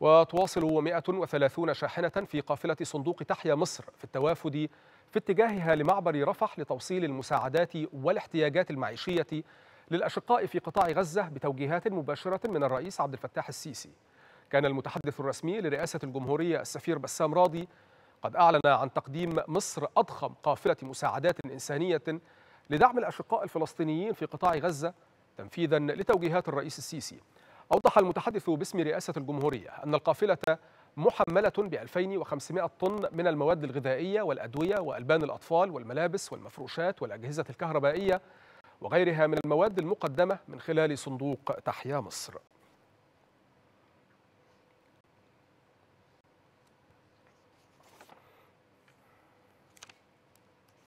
وتواصل 130 شاحنة في قافلة صندوق تحيا مصر في التوافد في اتجاهها لمعبر رفح لتوصيل المساعدات والاحتياجات المعيشية للأشقاء في قطاع غزة بتوجيهات مباشرة من الرئيس عبد الفتاح السيسي كان المتحدث الرسمي لرئاسة الجمهورية السفير بسام راضي قد أعلن عن تقديم مصر أضخم قافلة مساعدات إنسانية لدعم الأشقاء الفلسطينيين في قطاع غزة تنفيذا لتوجيهات الرئيس السيسي أوضح المتحدث باسم رئاسة الجمهورية أن القافلة محملة ب 2500 طن من المواد الغذائية والأدوية وألبان الأطفال والملابس والمفروشات والأجهزة الكهربائية وغيرها من المواد المقدمة من خلال صندوق تحيا مصر